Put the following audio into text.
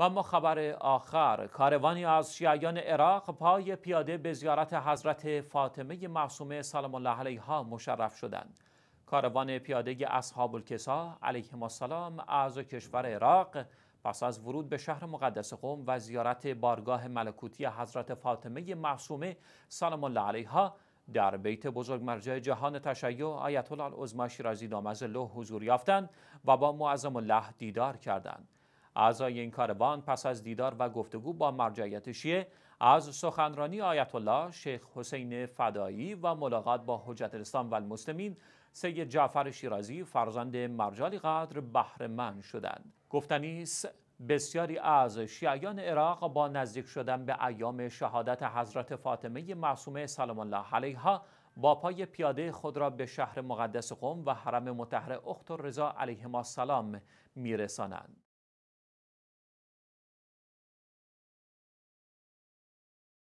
و اما خبر آخر کاروانی از شیعیان عراق پای پیاده به زیارت حضرت فاطمه معصومه سلام الله علیها مشرف شدند کاروان پیاده اصحاب الکسا علیهم السلام از کشور عراق پس از ورود به شهر مقدس قوم و زیارت بارگاه ملکوتی حضرت فاطمه معصومه سلام الله علیها در بیت بزرگ مرجع جهان تشیع آیت الله را شیرازی دامز له حضور یافتند و با معظم الله دیدار کردند اعضای این کاروان پس از دیدار و گفتگو با مرجعیت شیعه از سخنرانی آیت الله شیخ حسین فدایی و ملاقات با حجت الاسلام و المسلمین سید جعفر شیرازی فرزند مرجالی قدر بهرهمند شدند گفتنی است بسیاری از شیعیان عراق با نزدیک شدن به ایام شهادت حضرت فاطمه معصومه سلام الله علیها با پای پیاده خود را به شهر مقدس قم و حرم مطهر اخت و رضا علیهما السلام میرسانند